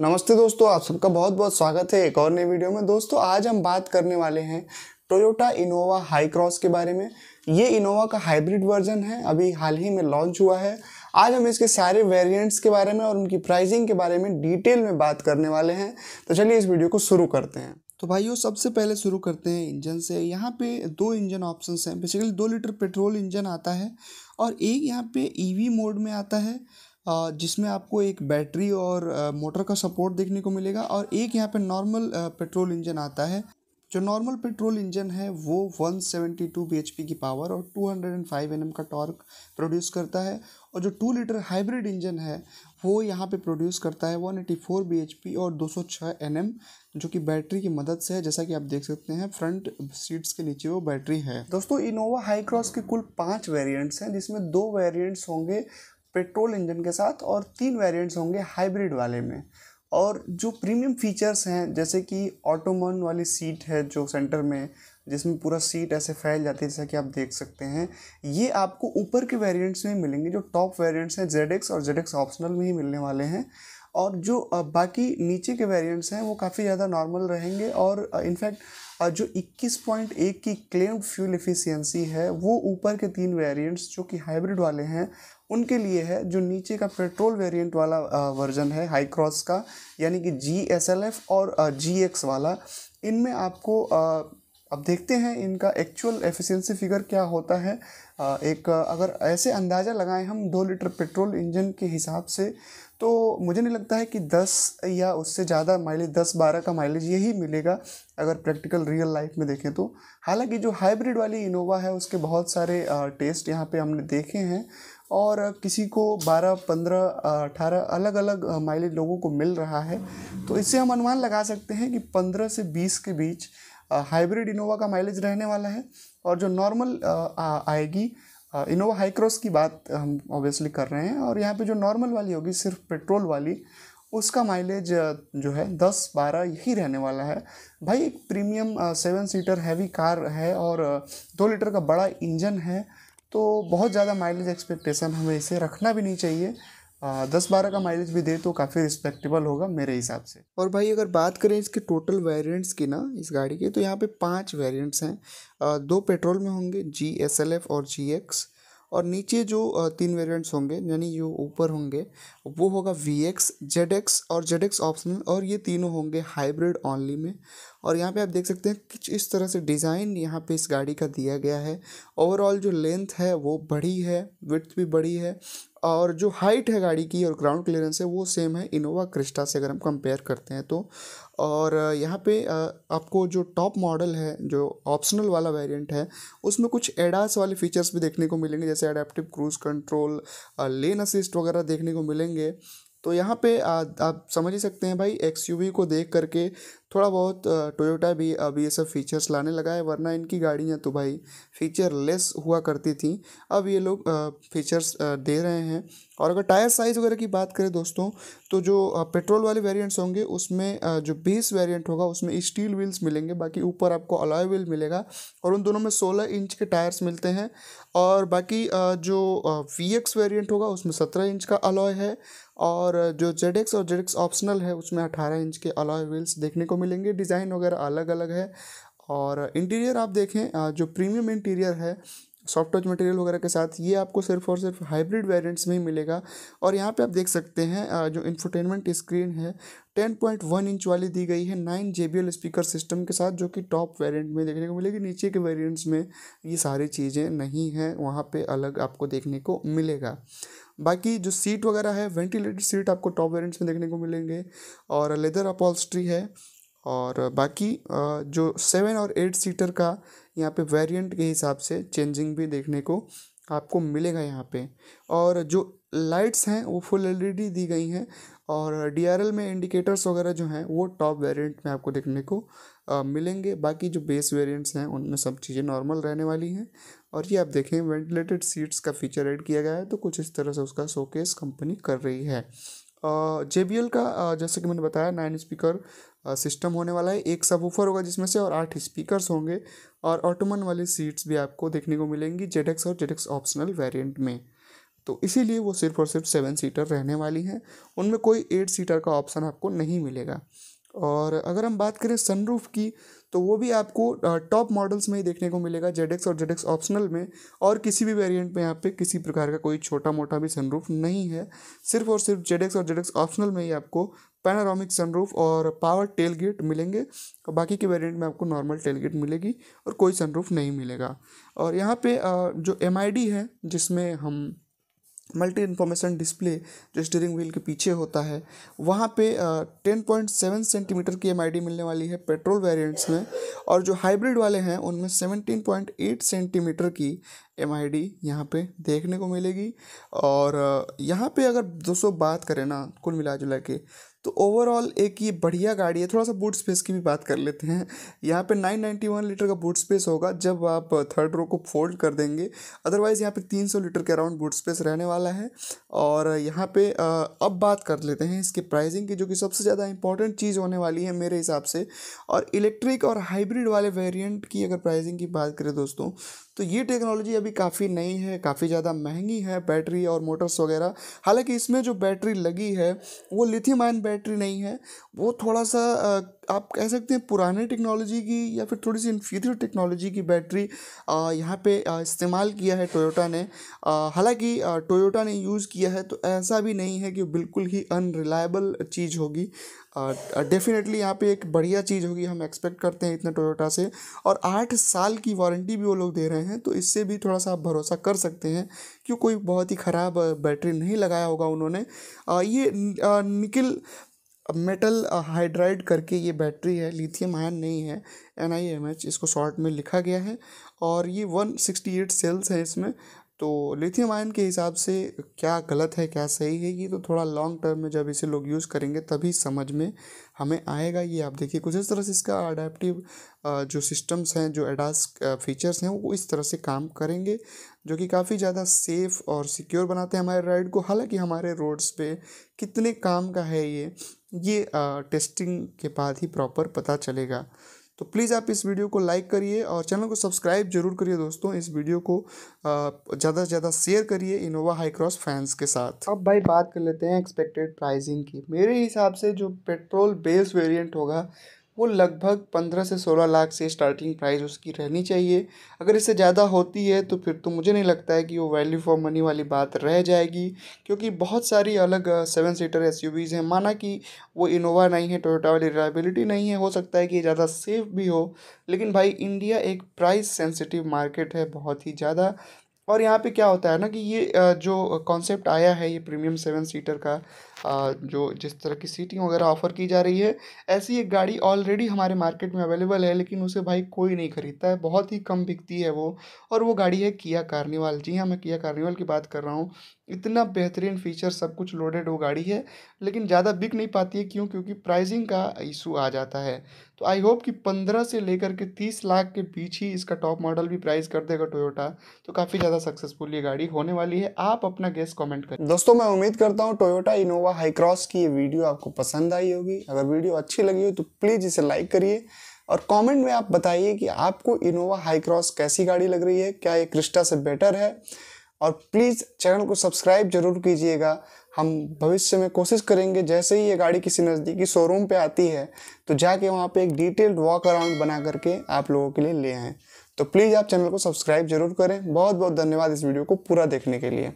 नमस्ते दोस्तों आप सबका बहुत बहुत स्वागत है एक और नई वीडियो में दोस्तों आज हम बात करने वाले हैं टोयोटा इनोवा हाई क्रॉस के बारे में ये इनोवा का हाइब्रिड वर्जन है अभी हाल ही में लॉन्च हुआ है आज हम इसके सारे वेरिएंट्स के बारे में और उनकी प्राइसिंग के बारे में डिटेल में बात करने वाले हैं तो चलिए इस वीडियो को शुरू करते हैं तो भाइयों सबसे पहले शुरू करते हैं इंजन से यहाँ पे दो इंजन ऑप्शंस हैं बेसिकली दो लीटर पेट्रोल इंजन आता है और एक यहाँ पे ईवी e मोड में आता है जिसमें आपको एक बैटरी और मोटर का सपोर्ट देखने को मिलेगा और एक यहाँ पे नॉर्मल पेट्रोल इंजन आता है जो नॉर्मल पेट्रोल इंजन है वो 172 सेवेंटी की पावर और 205 हंड्रेड का टॉर्क प्रोड्यूस करता है और जो टू लीटर हाइब्रिड इंजन है वो यहाँ पे प्रोड्यूस करता है 184 bhp और 206 सौ जो कि बैटरी की मदद से है जैसा कि आप देख सकते हैं फ्रंट सीट्स के नीचे वो बैटरी है दोस्तों इनोवा हाई क्रॉस के कुल पाँच वेरियंट्स हैं जिसमें दो वेरियंट्स होंगे पेट्रोल इंजन के साथ और तीन वेरिएंट्स होंगे हाइब्रिड वाले में और जो प्रीमियम फीचर्स हैं जैसे कि ऑटोमन वाली सीट है जो सेंटर में जिसमें पूरा सीट ऐसे फैल जाती है जैसा कि आप देख सकते हैं ये आपको ऊपर के वेरिएंट्स में मिलेंगे जो टॉप वेरिएंट्स हैं जेड और जेड ऑप्शनल में ही मिलने वाले हैं और जो बाकी नीचे के वेरिएंट्स हैं वो काफ़ी ज़्यादा नॉर्मल रहेंगे और इनफैक्ट जो 21.1 की क्लेम फ्यूल एफिशिएंसी है वो ऊपर के तीन वेरिएंट्स जो कि हाइब्रिड वाले हैं उनके लिए है जो नीचे का पेट्रोल वेरिएंट वाला वर्जन है हाई क्रॉस का यानी कि जी और जी वाला इनमें आपको अब देखते हैं इनका एक्चुअल एफिशिएंसी फिगर क्या होता है एक अगर ऐसे अंदाज़ा लगाएं हम दो लीटर पेट्रोल इंजन के हिसाब से तो मुझे नहीं लगता है कि दस या उससे ज़्यादा माइलेज दस बारह का माइलेज यही मिलेगा अगर प्रैक्टिकल रियल लाइफ में देखें तो हालांकि जो हाइब्रिड वाली इनोवा है उसके बहुत सारे टेस्ट यहाँ पे हमने देखे हैं और किसी को बारह पंद्रह अठारह अलग अलग माइलेज लोगों को मिल रहा है तो इससे हम अनुमान लगा सकते हैं कि पंद्रह से बीस के बीच हाइब्रिड इनोवा का माइलेज रहने वाला है और जो नॉर्मल आएगी इनोवा हाईक्रॉस की बात हम ऑब्वियसली कर रहे हैं और यहाँ पे जो नॉर्मल वाली होगी सिर्फ पेट्रोल वाली उसका माइलेज जो है दस बारह यही रहने वाला है भाई एक premium seven seater heavy car है और दो लीटर का बड़ा इंजन है तो बहुत ज़्यादा माइलेज एक्सपेक्टेशन हमें इसे रखना भी नहीं चाहिए दस बारह का माइलेज भी दे तो काफ़ी रिस्पेक्टेबल होगा मेरे हिसाब से और भाई अगर बात करें इसके टोटल वेरिएंट्स की ना इस गाड़ी के तो यहाँ पे पांच वेरिएंट्स हैं दो पेट्रोल में होंगे जी एस एल एफ और जी एक्स और नीचे जो तीन वेरिएंट्स होंगे यानी जो ऊपर होंगे वो होगा वी एक्स जेड एक्स और जेड एक्स ऑप्शनल और ये तीनों होंगे हाइब्रिड ऑनली में और यहाँ पे आप देख सकते हैं कुछ इस तरह से डिज़ाइन यहाँ पे इस गाड़ी का दिया गया है ओवरऑल जो लेंथ है वो बड़ी है विथ भी बड़ी है और जो हाइट है गाड़ी की और ग्राउंड क्लियरेंस है वो सेम है इनोवा क्रिस्टा से अगर हम कंपेयर करते हैं तो और यहाँ पे आपको जो टॉप मॉडल है जो ऑप्शनल वाला वेरिएंट है उसमें कुछ एडास वाले फीचर्स भी देखने को मिलेंगे जैसे adaptive cruise control lane assist वगैरह देखने को मिलेंगे तो यहाँ पे आ, आप समझ ही सकते हैं भाई एक्स को देख करके थोड़ा बहुत टोयोटा भी अब ये सब फीचर्स लाने लगा है वरना इनकी गाड़ियाँ तो भाई फीचर लेस हुआ करती थी अब ये लोग फीचर्स दे रहे हैं और अगर टायर साइज़ वगैरह की बात करें दोस्तों तो जो पेट्रोल वाले वेरिएंट्स होंगे उसमें जो बेस वेरिएंट होगा उसमें स्टील व्हील्स मिलेंगे बाकी ऊपर आपको अलॉय व्हील मिलेगा और उन दोनों में सोलह इंच के टायर्स मिलते हैं और बाकी जो वी एक्स वेरियंट होगा उसमें सत्रह इंच का अलॉय है और जो जेड और जेड ऑप्शनल है उसमें अठारह इंच के अलॉय व्हील्स देखने को मिलेंगे डिज़ाइन वगैरह अलग अलग है और इंटीरियर आप देखें जो प्रीमियम इंटीरियर है सॉफ्ट टच मटेरियल वगैरह के साथ ये आपको सिर्फ और सिर्फ हाइब्रिड वेरिएंट्स में ही मिलेगा और यहाँ पे आप देख सकते हैं जो इंफोटेनमेंट स्क्रीन है 10.1 इंच वाली दी गई है नाइन जे स्पीकर सिस्टम के साथ जो कि टॉप वेरिएंट में देखने को मिलेगी नीचे के वेरिएंट्स में ये सारी चीज़ें नहीं हैं वहाँ पे अलग आपको देखने को मिलेगा बाकी जो सीट वगैरह है वेंटिलेटेड सीट आपको टॉप वेरिएंट्स में देखने को मिलेंगे और लेदर अपॉल्स्ट्री है और बाकी जो सेवन और एट सीटर का यहाँ पे वेरिएंट के हिसाब से चेंजिंग भी देखने को आपको मिलेगा यहाँ पे और जो लाइट्स हैं वो फुल एलईडी e दी गई हैं और डीआरएल में इंडिकेटर्स वगैरह जो हैं वो टॉप वेरिएंट में आपको देखने को मिलेंगे बाकी जो बेस वेरिएंट्स हैं उनमें सब चीज़ें नॉर्मल रहने वाली हैं और ये आप देखें वेंटिलेटेड सीट्स का फीचर ऐड किया गया है तो कुछ इस तरह से उसका शोकेस कंपनी कर रही है जे बी एल का जैसे कि मैंने बताया नाइन स्पीकर सिस्टम होने वाला है एक सब ऊपर होगा जिसमें से और आठ स्पीकर्स होंगे और ऑटोमन वाली सीट्स भी आपको देखने को मिलेंगी जेडेक्स और जेडेक्स ऑप्शनल वेरिएंट में तो इसीलिए वो सिर्फ और सिर्फ सेवन सीटर रहने वाली हैं उनमें कोई एट सीटर का ऑप्शन आपको नहीं मिलेगा और अगर हम बात करें सनरूफ की तो वो भी आपको टॉप मॉडल्स में ही देखने को मिलेगा जेड और जेड ऑप्शनल में और किसी भी वेरिएंट में यहाँ पे किसी प्रकार का कोई छोटा मोटा भी सनरूफ नहीं है सिर्फ और सिर्फ जेड और जेड ऑप्शनल में ही आपको पैनारोमिक सनरूफ और पावर टेल गेट मिलेंगे और बाकी के वेरिएंट में आपको नॉर्मल टेल गेट मिलेगी और कोई सनरूफ नहीं मिलेगा और यहाँ पे जो एम है जिसमें हम मल्टी इन्फॉर्मेशन डिस्प्ले जो स्टीयरिंग व्हील के पीछे होता है वहाँ पे टेन पॉइंट सेवन सेंटीमीटर की एम मिलने वाली है पेट्रोल वेरिएंट्स में और जो हाइब्रिड वाले हैं उनमें सेवनटीन पॉइंट एट सेंटीमीटर की एम आई डी यहाँ पर देखने को मिलेगी और यहाँ पे अगर दोस्तों बात करें ना कुल मिला जुला के तो ओवरऑल एक ये बढ़िया गाड़ी है थोड़ा सा बूट स्पेस की भी बात कर लेते हैं यहाँ पे 991 लीटर का बूट स्पेस होगा जब आप थर्ड रो को फोल्ड कर देंगे अदरवाइज़ यहाँ पे 300 लीटर के अराउंड बूट स्पेस रहने वाला है और यहाँ पे अब बात कर लेते हैं इसके प्राइसिंग की जो कि सबसे ज़्यादा इंपॉर्टेंट चीज़ होने वाली है मेरे हिसाब से और इलेक्ट्रिक और हाइब्रिड वाले वेरियंट की अगर प्राइजिंग की बात करें दोस्तों तो ये टेक्नोलॉजी अभी काफ़ी नई है काफ़ी ज़्यादा महंगी है बैटरी और मोटर्स वगैरह हालांकि इसमें जो बैटरी लगी है वो लिथियम आयन बैटरी नहीं है वो थोड़ा सा आप कह सकते हैं पुराने टेक्नोलॉजी की या फिर थोड़ी सी इन्फीरियर टेक्नोलॉजी की बैटरी यहाँ पे इस्तेमाल किया है टोयोटा ने हालांकि टोयोटा ने यूज़ किया है तो ऐसा भी नहीं है कि बिल्कुल ही अनरिलायबल चीज़ होगी डेफिनेटली यहाँ पे एक बढ़िया चीज़ होगी हम एक्सपेक्ट करते हैं इतने टोयोटा से और आठ साल की वारंटी भी वो लोग दे रहे हैं तो इससे भी थोड़ा सा आप भरोसा कर सकते हैं कि कोई बहुत ही ख़राब बैटरी नहीं लगाया होगा उन्होंने ये निकल अब मेटल हाइड्राइड करके ये बैटरी है लिथियम आयन नहीं है एन आई एम एच इसको शॉर्ट में लिखा गया है और ये वन सिक्सटी एट सेल्स हैं इसमें तो लिथियम आयन के हिसाब से क्या गलत है क्या सही है ये तो थोड़ा लॉन्ग टर्म में जब इसे लोग यूज़ करेंगे तभी समझ में हमें आएगा ये आप देखिए कुछ इस तरह से इसका अडेप्टिव जो सिस्टम्स हैं जो एडास फीचर्स हैं वो इस तरह से काम करेंगे जो कि काफ़ी ज़्यादा सेफ़ और सिक्योर बनाते हैं हमारे राइड को हालांकि हमारे रोड्स पे कितने काम का है ये ये टेस्टिंग के बाद ही प्रॉपर पता चलेगा तो प्लीज़ आप इस वीडियो को लाइक करिए और चैनल को सब्सक्राइब जरूर करिए दोस्तों इस वीडियो को ज़्यादा से ज़्यादा शेयर करिए इनोवा हाई क्रॉस फैंस के साथ अब भाई बात कर लेते हैं एक्सपेक्टेड प्राइसिंग की मेरे हिसाब से जो पेट्रोल बेस वेरिएंट होगा वो लगभग पंद्रह से सोलह लाख से स्टार्टिंग प्राइस उसकी रहनी चाहिए अगर इससे ज़्यादा होती है तो फिर तो मुझे नहीं लगता है कि वो वैल्यू फॉर मनी वाली बात रह जाएगी क्योंकि बहुत सारी अलग सेवन सीटर एस हैं माना कि वो इनोवा नहीं है टोयोटा वाली रिलायबिलिटी नहीं है हो सकता है कि ज़्यादा सेफ भी हो लेकिन भाई इंडिया एक प्राइस सेंसिटिव मार्केट है बहुत ही ज़्यादा और यहाँ पे क्या होता है ना कि ये जो कॉन्सेप्ट आया है ये प्रीमियम सेवन सीटर का जो जिस तरह की सीटिंग वगैरह ऑफ़र की जा रही है ऐसी एक गाड़ी ऑलरेडी हमारे मार्केट में अवेलेबल है लेकिन उसे भाई कोई नहीं ख़रीदता है बहुत ही कम बिकती है वो और वो गाड़ी है किया कार्निवाल जी हाँ मैं किया कार्निवाल की बात कर रहा हूँ इतना बेहतरीन फीचर सब कुछ लोडेड वो गाड़ी है लेकिन ज़्यादा बिक नहीं पाती है क्यों क्योंकि प्राइजिंग का इशू आ जाता है तो आई होप कि पंद्रह से लेकर के तीस लाख के बीच ही इसका टॉप मॉडल भी प्राइज़ कर देगा टोयोटा तो काफ़ी ज़्यादा सक्सेसफुल ये गाड़ी होने वाली है आप अपना गेस कमेंट करें दोस्तों मैं उम्मीद करता हूँ टोयोटा इनोवा हाईक्रॉस की ये वीडियो आपको पसंद आई होगी अगर वीडियो अच्छी लगी हो तो प्लीज़ इसे लाइक करिए और कमेंट में आप बताइए कि आपको इनोवा हाईक्रॉस कैसी गाड़ी लग रही है क्या ये क्रिस्टा से बेटर है और प्लीज़ चैनल को सब्सक्राइब जरूर कीजिएगा हम भविष्य में कोशिश करेंगे जैसे ही ये गाड़ी किसी नज़दीकी शोरूम पे आती है तो जाके वहाँ पे एक डिटेल्ड वॉक अराउंड बना करके आप लोगों के लिए ले आएँ तो प्लीज़ आप चैनल को सब्सक्राइब जरूर करें बहुत बहुत धन्यवाद इस वीडियो को पूरा देखने के लिए